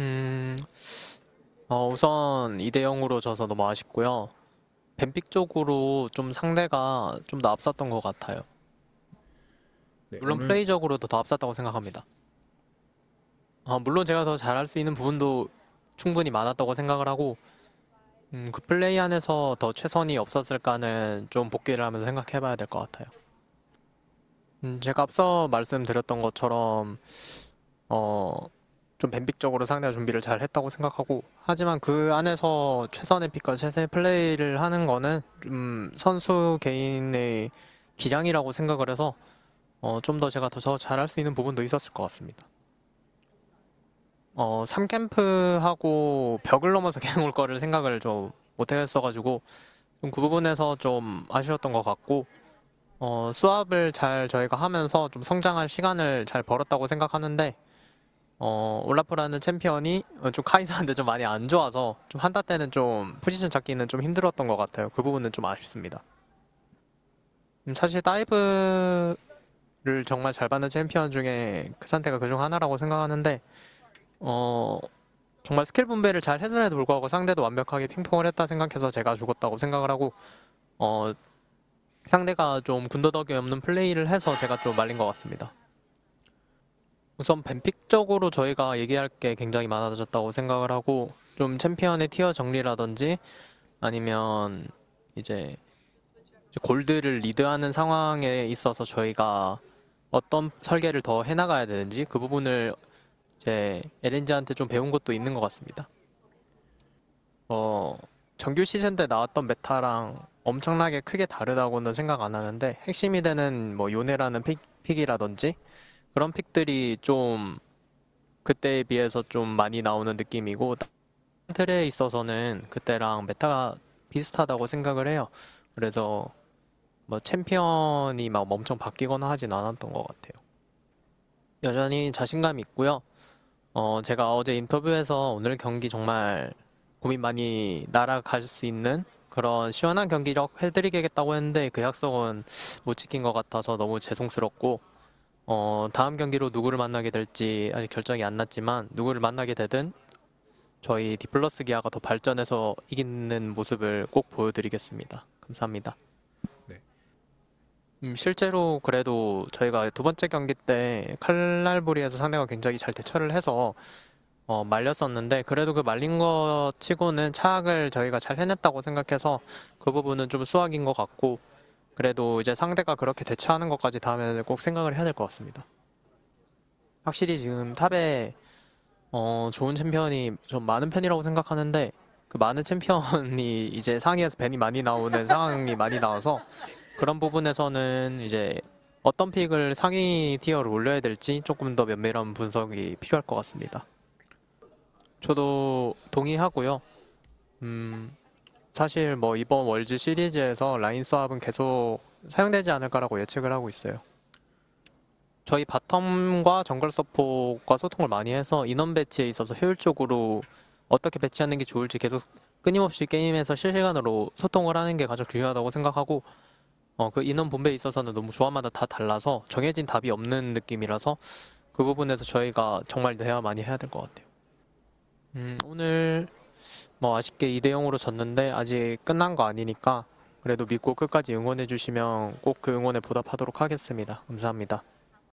음, 어, 우선 2대 0으로 져서 너무 아쉽고요. 뱀픽 쪽으로 좀 상대가 좀 더 앞섰던 것 같아요. 네, 물론 오늘- 플레이적으로도 더 앞섰다고 생각합니다. 어, 물론 제가 더 잘할 수 있는 부분도 충분히 많았다고 생각을 하고 음, 그 플레이 안에서 더 최선이 없었을까는 좀 복귀를 하면서 생각해봐야 될 것 같아요. 음, 제가 앞서 말씀드렸던 것처럼 어, 좀 뱀픽적으로 상대가 준비를 잘 했다고 생각하고 하지만 그 안에서 최선의 픽과 최선의 플레이를 하는 거는 좀 선수 개인의 기량이라고 생각을 해서 어, 좀 더 제가 더 잘할 수 있는 부분도 있었을 것 같습니다. 어, 3캠프하고 벽을 넘어서 갱올 거를 생각을 좀 못했어가지고 좀그 부분에서 좀 아쉬웠던 것 같고 어, 수압을잘 저희가 하면서 좀 성장할 시간을 잘 벌었다고 생각하는데 어, 올라프라는 챔피언이 좀 카이사한테 좀 많이 안 좋아서 좀 한타 때는 좀 포지션 잡기는 좀 힘들었던 것 같아요. 그 부분은 좀 아쉽습니다. 음, 사실 다이브를 정말 잘 받는 챔피언 중에 그 상태가 그 중 하나라고 생각하는데 어, 정말 스킬 분배를 잘 해서에도 불구하고 상대도 완벽하게 핑퐁을 했다 생각해서 제가 죽었다고 생각을 하고 어, 상대가 좀 군더더기 없는 플레이를 해서 제가 좀 말린 것 같습니다. 우선 뱀픽적으로 저희가 얘기할 게 굉장히 많아졌다고 생각을 하고 좀 챔피언의 티어 정리라든지 아니면 이제 골드를 리드하는 상황에 있어서 저희가 어떤 설계를 더 해나가야 되는지 그 부분을 이제 LNG한테 좀 배운 것도 있는 것 같습니다. 어, 정규 시즌 때 나왔던 메타랑 엄청나게 크게 다르다고는 생각 안 하는데 핵심이 되는 뭐 요네라는 픽, 픽이라든지 그런 픽들이 좀 그때에 비해서 좀 많이 나오는 느낌이고 틀에 있어서는 그때랑 메타가 비슷하다고 생각을 해요. 그래서 뭐 챔피언이 막 엄청 바뀌거나 하진 않았던 것 같아요. 여전히 자신감 있고요. 어, 제가 어제 인터뷰에서 오늘 경기 정말 고민 많이 날아갈 수 있는 그런 시원한 경기력 해드리겠다고 했는데 그 약속은 못 지킨 것 같아서 너무 죄송스럽고 어, 다음 경기로 누구를 만나게 될지 아직 결정이 안 났지만 누구를 만나게 되든 저희 디플러스 기아가 더 발전해서 이기는 모습을 꼭 보여드리겠습니다. 감사합니다. 네. 음, 실제로 그래도 저희가 두 번째 경기 때 칼날부리에서 상대가 굉장히 잘 대처를 해서 어, 말렸었는데 그래도 그 말린 거 치고는 차악을 저희가 잘 해냈다고 생각해서 그 부분은 좀 수학인 것 같고 그래도 이제 상대가 그렇게 대처하는 것까지 다음에 는꼭 생각을 해야 될 것 같습니다. 확실히 지금 탑에 어, 좋은 챔피언이 좀 많은 편이라고 생각하는데 그 많은 챔피언이 이제 상위에서 밴이 많이 나오는 상황이 많이 나와서 그런 부분에서는 이제 어떤 픽을 상위 티어로 올려야 될지 조금 더 면밀한 분석이 필요할 것 같습니다. 저도 동의하고요. 음, 사실 뭐 이번 월즈 시리즈에서 라인 수합은 계속 사용되지 않을까라고 예측을 하고 있어요. 저희 바텀과 정글 서포과 소통을 많이 해서 인원 배치에 있어서 효율적으로 어떻게 배치하는 게 좋을지 계속 끊임없이 게임에서 실시간으로 소통을 하는 게 가장 중요하다고 생각하고 어, 그 인원 분배에 있어서는 너무 조합마다 다 달라서 정해진 답이 없는 느낌이라서 그 부분에서 저희가 정말 대화 많이 해야 될 것 같아요. 음, 오늘 뭐 아쉽게 2대 0으로 졌는데 아직 끝난 거 아니니까 그래도 믿고 끝까지 응원해 주시면 꼭 그 응원에 보답하도록 하겠습니다. 감사합니다.